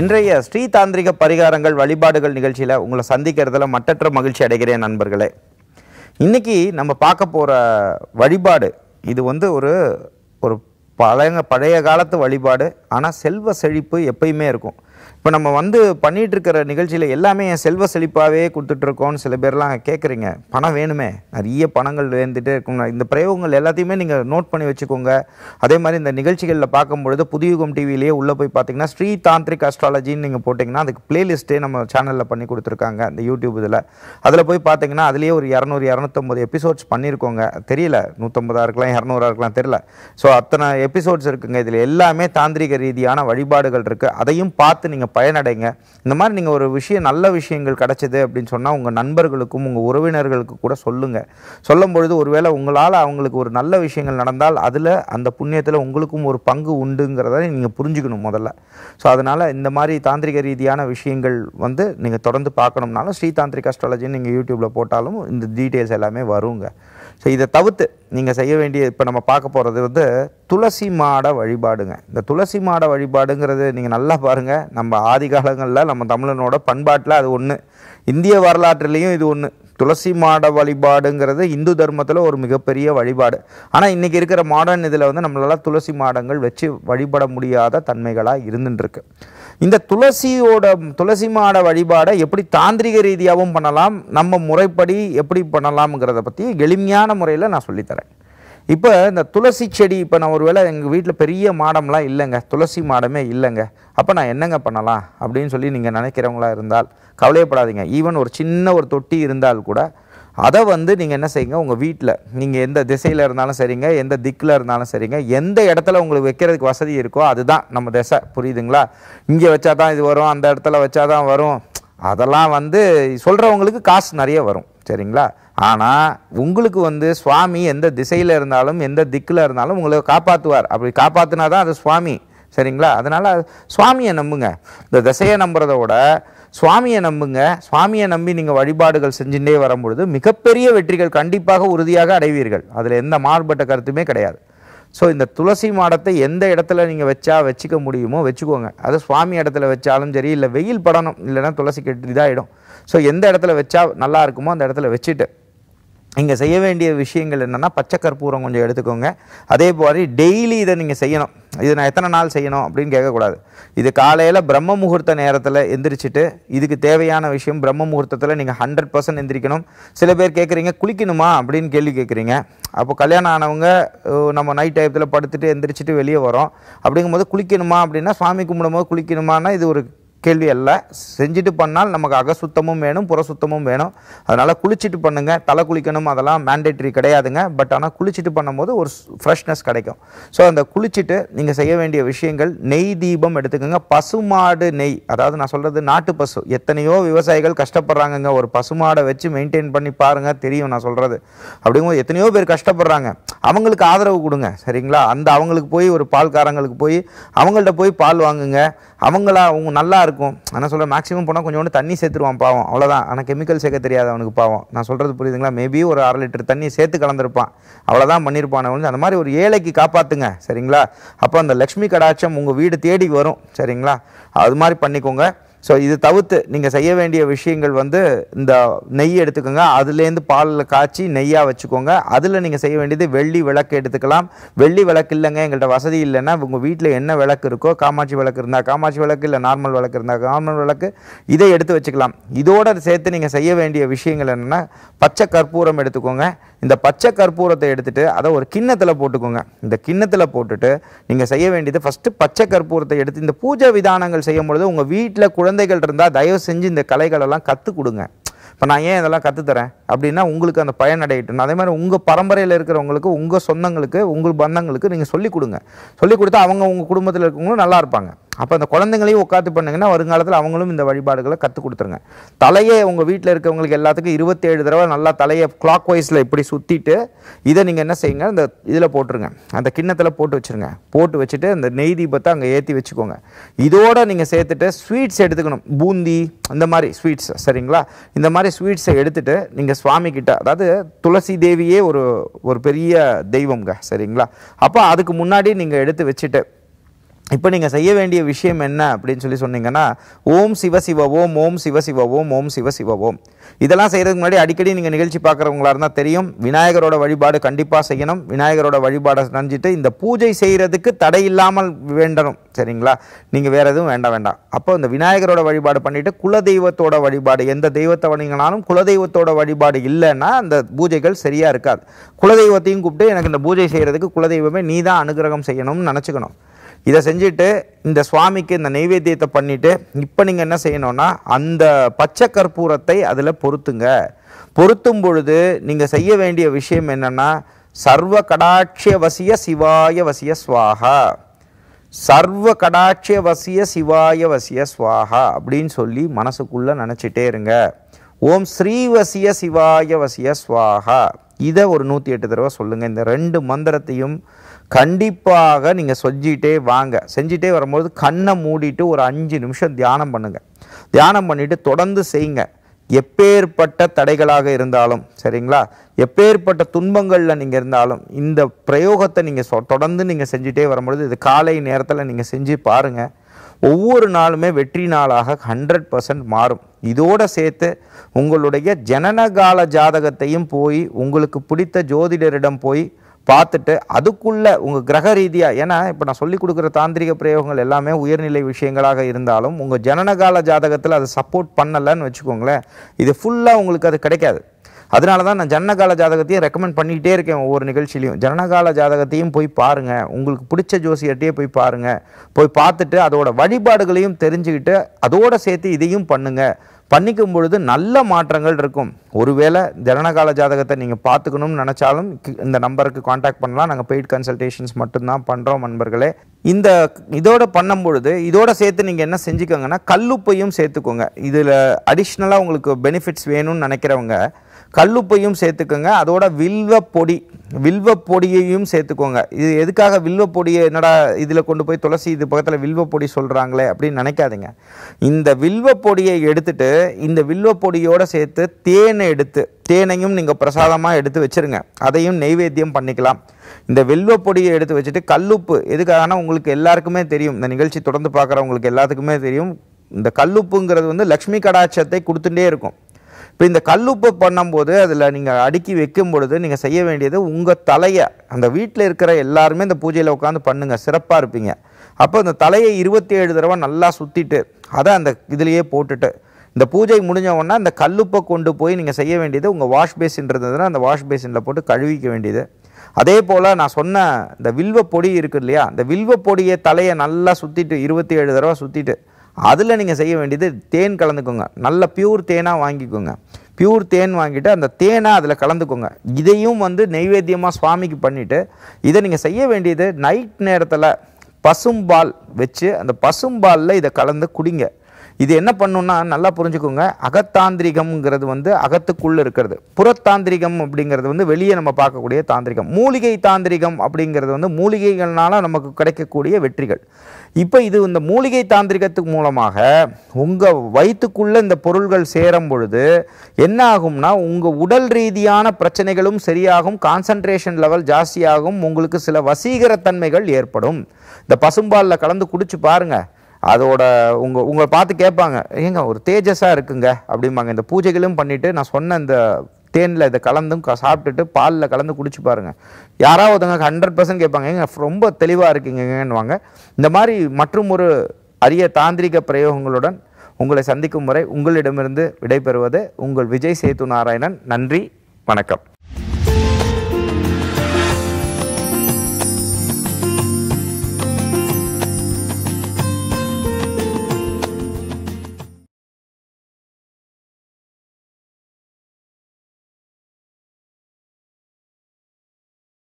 இன்றைய ஸ்ரீ தாந்திரிக பரிகாரங்கள் வழிபாடுகள் நிகழ்ச்சியில் உங்களை சந்திக்கிறதுல மட்டற்ற மகிழ்ச்சி அடைகிறேன் நண்பர்களே இன்றைக்கி நம்ம பார்க்க போகிற வழிபாடு இது வந்து ஒரு ஒரு பழைய பழைய காலத்து வழிபாடு ஆனால் செல்வ செழிப்பு எப்பயுமே இருக்கும் இப்போ நம்ம வந்து பண்ணிகிட்டு இருக்கிற நிகழ்ச்சியில் எல்லாமே என் செல்வ செழிப்பாகவே கொடுத்துட்ருக்கோன்னு சில பேர்லாம் கேட்குறீங்க பணம் வேணுமே நிறைய பணங்கள் வேந்துகிட்டே இருக்கும் இந்த பிரயோகங்கள் எல்லாத்தையுமே நீங்கள் நோட் பண்ணி வச்சுக்கோங்க அதே மாதிரி இந்த நிகழ்ச்சிகளில் பார்க்கும்பொழுது புதியுகம் டிவிலேயே உள்ளே போய் பார்த்தீங்கன்னா ஸ்ரீ தாந்திரிக் அஸ்ட்ராலஜின்னு நீங்கள் போட்டிங்கன்னா அதுக்கு பிளேலிஸ்ட்டே நம்ம சேனலில் பண்ணி கொடுத்துருக்காங்க இந்த யூடியூப் இதில் அதில் போய் பார்த்தீங்கன்னா அதுலேயே ஒரு இரநூறு இரநூத்தொம்பது எபிசோட்ஸ் பண்ணியிருக்கோங்க தெரியல நூற்றம்பதாக இருக்கலாம் இரநூறா இருக்கலாம் தெரியல ஸோ அத்தனை எபிசோட்ஸ் இருக்குங்க இதில் எல்லாமே தாந்திரிக ரீதியான வழிபாடுகள் இருக்குது அதையும் பார்த்து நீங்கள் பயனடைங்க இந்த மாதிரி நீங்கள் ஒரு விஷயம் நல்ல விஷயங்கள் கிடச்சிது அப்படின்னு சொன்னால் உங்கள் நண்பர்களுக்கும் உங்கள் உறவினர்களுக்கு கூட சொல்லுங்கள் சொல்லும் பொழுது ஒருவேளை உங்களால் அவங்களுக்கு ஒரு நல்ல விஷயங்கள் நடந்தால் அதில் அந்த புண்ணியத்தில் உங்களுக்கும் ஒரு பங்கு உண்டுங்கிறத நீங்கள் புரிஞ்சுக்கணும் முதல்ல ஸோ அதனால் இந்த மாதிரி தாந்திரிக ரீதியான விஷயங்கள் வந்து நீங்கள் தொடர்ந்து பார்க்கணும்னாலும் ஸ்ரீ தாந்திரிக் அஸ்ட்ராலஜின்னு நீங்கள் யூடியூப்பில் போட்டாலும் இந்த டீட்டெயில்ஸ் எல்லாமே வருங்க ஸோ இதை தவிர்த்து நீங்கள் செய்ய வேண்டிய இப்போ நம்ம பார்க்க போகிறது வந்து துளசி மாட வழிபாடுங்க இந்த துளசி மாட வழிபாடுங்கிறது நீங்கள் நல்லா பாருங்கள் நம்ம ஆதி காலங்களில் நம்ம தமிழனோட பண்பாட்டில் அது ஒன்று இந்திய வரலாற்றுலேயும் இது ஒன்று துளசி மாட வழிபாடுங்கிறது இந்து தர்மத்தில் ஒரு மிகப்பெரிய வழிபாடு ஆனால் இன்றைக்கி இருக்கிற மாடர்ன் இதில் வந்து நம்மளால் துளசி மாடங்கள் வச்சு வழிபட முடியாத தன்மைகளாக இருந்துட்டுருக்கு இந்த துளசியோட துளசி மாட வழிபாடை எப்படி தாந்திரிக ரீதியாகவும் பண்ணலாம் நம்ம முறைப்படி எப்படி பண்ணலாம்ங்கிறத பற்றி எளிமையான முறையில் நான் சொல்லித்தரேன் இப்போ இந்த துளசி செடி இப்போ நான் ஒரு வேளை எங்கள் வீட்டில் பெரிய மாடம்லாம் இல்லைங்க துளசி மாடமே இல்லைங்க அப்போ நான் என்னங்க பண்ணலாம் அப்படின்னு சொல்லி நீங்கள் நினைக்கிறவங்களா இருந்தால் கவலையப்படாதீங்க ஈவன் ஒரு சின்ன ஒரு தொட்டி இருந்தால் கூட அதை வந்து நீங்கள் என்ன செய்யுங்க உங்கள் வீட்டில் நீங்கள் எந்த திசையில் இருந்தாலும் சரிங்க எந்த திக்கில் இருந்தாலும் சரிங்க எந்த இடத்துல உங்களுக்கு வைக்கிறதுக்கு வசதி இருக்கோ அதுதான் நம்ம திசை புரியுதுங்களா இங்கே வச்சா தான் இது வரும் அந்த இடத்துல வச்சா தான் வரும் அதெல்லாம் வந்து சொல்கிறவங்களுக்கு காசு நிறைய வரும் சரிங்களா ஆனால் உங்களுக்கு வந்து சுவாமி எந்த திசையில் இருந்தாலும் எந்த திக்கில் இருந்தாலும் உங்களை காப்பாற்றுவார் அப்படி காப்பாற்றினா தான் அது சுவாமி சரிங்களா அதனால் சுவாமியை நம்புங்க இந்த திசையை நம்புறத விட சுவாமியை நம்புங்க சுவாமியை நம்பி நீங்கள் வழிபாடுகள் செஞ்சுட்டே வரும்பொழுது மிகப்பெரிய வெற்றிகள் கண்டிப்பாக உறுதியாக அடைவீர்கள் அதில் எந்த மாறுபட்ட கருத்துமே கிடையாது ஸோ இந்த துளசி மாடத்தை எந்த இடத்துல நீங்கள் வச்சா வச்சுக்க முடியுமோ வச்சுக்கோங்க அது சுவாமி இடத்துல வச்சாலும் சரி இல்லை வெயில் படணும் இல்லைன்னா துளசி கெட்டு இதாகிடும் ஸோ எந்த இடத்துல வச்சா நல்லா இருக்குமோ அந்த இடத்துல வச்சுட்டு இங்கே செய்ய வேண்டிய விஷயங்கள் என்னென்னா பச்சை கற்பூரம் கொஞ்சம் எடுத்துக்கோங்க அதே மாதிரி டெய்லி இதை நீங்கள் செய்யணும் இதை நான் எத்தனை நாள் செய்யணும் அப்படின்னு கேட்கக்கூடாது இது காலையில் பிரம்ம முகூர்த்த நேரத்தில் எந்திரிச்சிட்டு இதுக்கு தேவையான விஷயம் பிரம்ம முகூர்த்தத்தில் நீங்கள் ஹண்ட்ரட் பர்சன்ட் எந்திரிக்கணும் சில பேர் கேட்குறீங்க குளிக்கணுமா அப்படின்னு கேள்வி கேட்குறீங்க அப்போ கல்யாணம் ஆனவங்க நம்ம நைட் டயத்தில் படுத்துட்டு எந்திரிச்சிட்டு வெளியே வரோம் அப்படிங்கும்போது குளிக்கணுமா அப்படின்னா சுவாமி கும்பிடும்போது குளிக்கணுமானா இது ஒரு கேள்வி அல்ல செஞ்சுட்டு பண்ணால் நமக்கு அக சுத்தமும் வேணும் புற சுத்தமும் வேணும் அதனால் குளிச்சுட்டு பண்ணுங்கள் தலை குளிக்கணும் அதெல்லாம் மேண்டேட்ரி கிடையாதுங்க பட் ஆனால் குளிச்சுட்டு பண்ணும்போது ஒரு ஃப்ரெஷ்னஸ் கிடைக்கும் ஸோ அந்த குளிச்சுட்டு நீங்கள் செய்ய வேண்டிய விஷயங்கள் நெய் தீபம் எடுத்துக்கோங்க பசுமாடு நெய் அதாவது நான் சொல்கிறது நாட்டு பசு எத்தனையோ விவசாயிகள் கஷ்டப்படுறாங்கங்க ஒரு பசுமாடை வச்சு மெயின்டைன் பண்ணி பாருங்கள் தெரியும் நான் சொல்கிறது அப்படிங்கும்போது எத்தனையோ பேர் கஷ்டப்படுறாங்க அவங்களுக்கு ஆதரவு கொடுங்க சரிங்களா அந்த அவங்களுக்கு போய் ஒரு பால்காரங்களுக்கு போய் அவங்கள்ட்ட போய் பால் வாங்குங்க அவங்களா அவங்க நல்லா இருக்கும் ஆனால் சொல்கிற மேக்ஸிமம் போனால் கொஞ்சோண்டு தண்ணி சேர்த்துருவான் பாவம் அவ்வளோதான் ஆனால் கெமிக்கல் சேர்க்க தெரியாது அவனுக்கு பாவம் நான் சொல்கிறது புரியுதுங்களா மேபி ஒரு அரை லிட்டர் தண்ணி சேர்த்து கலந்துருப்பான் அவ்வளோதான் பண்ணியிருப்பான் அவனு அந்த மாதிரி ஒரு ஏழைக்கு காப்பாற்றுங்க சரிங்களா அப்போ அந்த லக்ஷ்மி கடாட்சம் உங்கள் வீடு தேடி வரும் சரிங்களா அது மாதிரி பண்ணிக்கோங்க ஸோ இது தவிர்த்து நீங்கள் செய்ய வேண்டிய விஷயங்கள் வந்து இந்த நெய் எடுத்துக்கோங்க அதுலேருந்து பாலில் காய்ச்சி நெய்யாக வச்சுக்கோங்க அதில் நீங்கள் செய்ய வேண்டியது வெள்ளி விளக்கு எடுத்துக்கலாம் வெள்ளி விளக்கு இல்லைங்க எங்கள்கிட்ட வசதி இல்லைன்னா உங்கள் வீட்டில் என்ன விளக்கு இருக்கோ காமாட்சி விளக்கு இருந்தால் காமாட்சி விளக்கு இல்லை நார்மல் விளக்கு இருந்தால் நார்மல் விளக்கு இதை எடுத்து வச்சுக்கலாம் இதோடு சேர்த்து நீங்கள் செய்ய வேண்டிய விஷயங்கள் என்னென்னா பச்சை கற்பூரம் எடுத்துக்கோங்க இந்த பச்சை கற்பூரத்தை எடுத்துகிட்டு அதை ஒரு கிண்ணத்தில் போட்டுக்கோங்க இந்த கிண்ணத்தில் போட்டுட்டு நீங்கள் செய்ய வேண்டியது ஃபஸ்ட்டு பச்சை கற்பூரத்தை எடுத்து இந்த பூஜை விதானங்கள் செய்யும் பொழுது உங்கள் வீட்டில் குழந்தை குழந்தைகள் இருந்தால் தயவு செஞ்சு இந்த கலைகளெல்லாம் கற்றுக் கொடுங்க இப்போ நான் ஏன் இதெல்லாம் கற்றுத்தரேன் அப்படின்னா உங்களுக்கு அந்த பயன் அடையிட்டு அதே மாதிரி உங்கள் பரம்பரையில் இருக்கிறவங்களுக்கு உங்கள் சொந்தங்களுக்கு உங்கள் பந்தங்களுக்கு நீங்கள் சொல்லிக் கொடுங்க சொல்லிக் கொடுத்தா அவங்க உங்கள் குடும்பத்தில் இருக்கவங்களும் நல்லா இருப்பாங்க அப்போ அந்த குழந்தைங்களையும் உட்காந்து பண்ணுங்கன்னா வருங்காலத்தில் அவங்களும் இந்த வழிபாடுகளை கற்றுக் கொடுத்துருங்க தலையை உங்கள் வீட்டில் இருக்கவங்களுக்கு எல்லாத்துக்கும் இருபத்தேழு தடவை நல்லா தலையை கிளாக் வைஸில் இப்படி சுற்றிட்டு இதை நீங்கள் என்ன செய்யுங்க அந்த இதில் போட்டுருங்க அந்த கிண்ணத்தில் போட்டு வச்சுருங்க போட்டு வச்சுட்டு அந்த நெய் தீபத்தை அங்கே ஏற்றி வச்சுக்கோங்க இதோடு நீங்கள் சேர்த்துட்டு ஸ்வீட்ஸ் எடுத்துக்கணும் பூந்தி இந்த மாதிரி ஸ்வீட்ஸ் சரிங்களா இந்த மாதிரி ஸ்வீட்ஸை எடுத்துகிட்டு நீங்கள் சுவாமி கிட்ட அதாவது துளசி தேவியே ஒரு ஒரு பெரிய தெய்வம்ங்க சரிங்களா அப்போ அதுக்கு முன்னாடி நீங்கள் எடுத்து வச்சுட்டு இப்போ நீங்கள் செய்ய வேண்டிய விஷயம் என்ன அப்படின்னு சொல்லி சொன்னீங்கன்னா ஓம் சிவ சிவ ஓம் சிவ சிவ ஓம் சிவ சிவ இதெல்லாம் செய்கிறதுக்கு முன்னாடி அடிக்கடி நீங்கள் நிகழ்ச்சி பார்க்குறவங்களா இருந்தால் தெரியும் விநாயகரோட வழிபாடு கண்டிப்பாக செய்யணும் விநாயகரோட வழிபாடை நினைஞ்சிட்டு இந்த பூஜை செய்கிறதுக்கு தடை இல்லாமல் வேண்டணும் சரிங்களா நீங்கள் வேறு எதுவும் வேண்டாம் வேண்டாம் அப்போ இந்த விநாயகரோட வழிபாடு பண்ணிவிட்டு குலதெய்வத்தோட வழிபாடு எந்த தெய்வத்தை வணங்கினாலும் குலதெய்வத்தோட வழிபாடு இல்லைன்னா அந்த பூஜைகள் சரியாக இருக்காது குலதெய்வத்தையும் கூப்பிட்டு எனக்கு இந்த பூஜை செய்கிறதுக்கு குலதெய்வமே நீ தான் அனுகிரகம் செய்யணும்னு நினச்சிக்கணும் இதை செஞ்சுட்டு இந்த சுவாமிக்கு இந்த நைவேத்தியத்தை பண்ணிவிட்டு இப்போ நீங்கள் என்ன செய்யணும்னா அந்த பச்சை கற்பூரத்தை அதில் பொருத்துங்க பொருத்தும் பொழுது நீங்கள் செய்ய வேண்டிய விஷயம் என்னென்னா சர்வ கடாட்சிய வசிய சிவாய வசிய சுவாகா சர்வ கடாட்சிய வசிய சிவாய வசிய சுவாகா அப்படின்னு சொல்லி மனசுக்குள்ளே நினச்சிட்டே இருங்க ஓம் ஸ்ரீ வசிய சிவாய வசிய சுவாகா இதை ஒரு நூற்றி எட்டு தடவை சொல்லுங்கள் இந்த ரெண்டு மந்திரத்தையும் கண்டிப்பாக நீங்கள் செஞ்சிகிட்டே வாங்க செஞ்சிட்டே வரும்போது கண்ணை மூடிட்டு ஒரு அஞ்சு நிமிஷம் தியானம் பண்ணுங்கள் தியானம் பண்ணிவிட்டு தொடர்ந்து செய்யுங்க எப்பேற்பட்ட தடைகளாக இருந்தாலும் சரிங்களா எப்பேற்பட்ட துன்பங்களில் நீங்கள் இருந்தாலும் இந்த பிரயோகத்தை நீங்கள் தொடர்ந்து நீங்கள் செஞ்சுட்டே வரும்பொழுது இது காலை நேரத்தில் நீங்கள் செஞ்சு பாருங்கள் ஒவ்வொரு நாளுமே வெற்றி நாளாக ஹண்ட்ரட் பர்சன்ட் மாறும் இதோடு சேர்த்து உங்களுடைய ஜனனகால ஜாதகத்தையும் போய் உங்களுக்கு பிடித்த ஜோதிடரிடம் போய் பார்த்துட்டு அதுக்குள்ளே உங்கள் கிரக ரீதியாக ஏன்னா இப்போ நான் சொல்லிக் கொடுக்குற தாந்திரிக பிரயோகங்கள் எல்லாமே உயர்நிலை விஷயங்களாக இருந்தாலும் உங்கள் ஜனனகால ஜாதகத்தில் அதை சப்போர்ட் பண்ணலைன்னு வச்சுக்கோங்களேன் இது ஃபுல்லாக உங்களுக்கு அது கிடைக்காது அதனால தான் நான் ஜனனகால ஜாதகத்தையும் ரெக்கமெண்ட் பண்ணிக்கிட்டே இருக்கேன் ஒவ்வொரு நிகழ்ச்சியிலையும் ஜனனகால ஜாதகத்தையும் போய் பாருங்கள் உங்களுக்கு பிடிச்ச ஜோசியர்கிட்டயே போய் பாருங்கள் போய் பார்த்துட்டு அதோட வழிபாடுகளையும் தெரிஞ்சுக்கிட்டு அதோடு சேர்த்து இதையும் பண்ணுங்கள் பண்ணிக்கும் பொழுது நல்ல மாற்றங்கள் இருக்கும் ஒருவேளை ஜனனகால ஜாதகத்தை நீங்கள் பார்த்துக்கணும்னு நினச்சாலும் இந்த நம்பருக்கு காண்டாக்ட் பண்ணலாம் நாங்கள் பெய்ட் கன்சல்டேஷன்ஸ் மட்டும்தான் பண்ணுறோம் நண்பர்களே இந்த இதோட பண்ணும்பொழுது இதோட சேர்த்து நீங்கள் என்ன செஞ்சுக்கோங்கன்னா கல்லுப்பையும் சேர்த்துக்கோங்க இதில் அடிஷ்னலாக உங்களுக்கு பெனிஃபிட்ஸ் வேணும்னு நினைக்கிறவங்க கல்லுப்பையும் சேர்த்துக்கோங்க அதோட வில்வ பொடி வில்வ பொடியையும் சேர்த்துக்கோங்க இது எதுக்காக வில்வ பொடியை என்னடா இதில் கொண்டு போய் துளசி இது பக்கத்தில் வில்வ பொடி சொல்கிறாங்களே அப்படின்னு நினைக்காதீங்க இந்த வில்வ பொடியை எடுத்துட்டு இந்த வில்வ பொடியோடு சேர்த்து தேனை எடுத்து தேனையும் நீங்கள் பிரசாதமாக எடுத்து வச்சுருங்க அதையும் நெய்வேத்தியம் பண்ணிக்கலாம் இந்த வில்வ பொடியை எடுத்து வச்சுட்டு கல்லுப்பு எதுக்காகனா உங்களுக்கு எல்லாருக்குமே தெரியும் இந்த நிகழ்ச்சி தொடர்ந்து பார்க்குறவங்களுக்கு எல்லாத்துக்குமே தெரியும் இந்த கல்லுப்புங்கிறது வந்து லக்ஷ்மி கடாட்சத்தை கொடுத்துட்டே இருக்கும் இப்போ இந்த கல்லுப்பு பண்ணும்போது அதில் நீங்கள் அடுக்கி வைக்கும் பொழுது நீங்கள் செய்ய வேண்டியது உங்கள் தலையை அந்த வீட்டில் இருக்கிற எல்லாருமே இந்த பூஜையில் உட்காந்து பண்ணுங்கள் சிறப்பாக இருப்பீங்க அப்போ இந்த தலையை இருபத்தி ஏழு தடவை நல்லா சுற்றிட்டு அதை அந்த இதுலேயே போட்டுட்டு இந்த பூஜை முடிஞ்சவொன்னா அந்த கல்லுப்பை கொண்டு போய் நீங்கள் செய்ய வேண்டியது உங்கள் வாஷ் பேசின் இருந்ததுன்னா அந்த வாஷ் பேசினில் போட்டு கழுவிக்க வேண்டியது அதே போல் நான் சொன்ன இந்த வில்வ பொடி இருக்குது இல்லையா அந்த வில்வ பொடியை தலையை நல்லா சுற்றிட்டு இருபத்தி ஏழு தடவை சுற்றிட்டு அதில் நீங்கள் செய்ய வேண்டியது தேன் கலந்துக்கோங்க நல்ல பியூர் தேனாக வாங்கிக்கோங்க பியூர் தேன் வாங்கிட்டு அந்த தேனை அதில் கலந்துக்கோங்க இதையும் வந்து நெய்வேத்தியமாக சுவாமிக்கு பண்ணிவிட்டு இதை நீங்கள் செய்ய வேண்டியது நைட் நேரத்தில் பசும்பால் வச்சு அந்த பசும்பாலில் இதை கலந்து குடிங்க இது என்ன பண்ணுன்னா நல்லா புரிஞ்சுக்கோங்க அகத்தாந்திரிகம்ங்கிறது வந்து அகத்துக்குள்ளே இருக்கிறது புறத்தாந்திரிகம் அப்படிங்கிறது வந்து வெளியே நம்ம பார்க்கக்கூடிய தாந்திரிகம் மூலிகை தாந்திரிகம் அப்படிங்கிறது வந்து மூலிகைகள்னால நமக்கு கிடைக்கக்கூடிய வெற்றிகள் இப்போ இது இந்த மூலிகை தாந்திரிகத்துக்கு மூலமாக உங்கள் வயிற்றுக்குள்ளே இந்த பொருள்கள் சேரும் பொழுது என்ன ஆகும்னா உங்கள் உடல் ரீதியான பிரச்சனைகளும் சரியாகும் கான்சன்ட்ரேஷன் லெவல் ஜாஸ்தியாகும் உங்களுக்கு சில வசீகரத்தன்மைகள் ஏற்படும் இந்த பசும்பாலில் கலந்து குடிச்சு பாருங்கள் அதோட உங்கள் உங்களை பார்த்து கேட்பாங்க ஏங்க ஒரு தேஜஸாக இருக்குங்க அப்படிம்பாங்க இந்த பூஜைகளும் பண்ணிவிட்டு நான் சொன்ன இந்த தேனில் இதை கலந்தும் சாப்பிட்டுட்டு பாலில் கலந்து குடிச்சு பாருங்கள் யாராவது ஒருத்தங்க ஹண்ட்ரட் பர்சன்ட் கேட்பாங்க ஏங்க ரொம்ப தெளிவாக இருக்கீங்கன்னுவாங்க இந்த மாதிரி மற்றும் ஒரு அரிய தாந்திரிக பிரயோகங்களுடன் உங்களை சந்திக்கும் முறை உங்களிடமிருந்து விடைபெறுவது உங்கள் விஜய் சேத்து நாராயணன் நன்றி வணக்கம்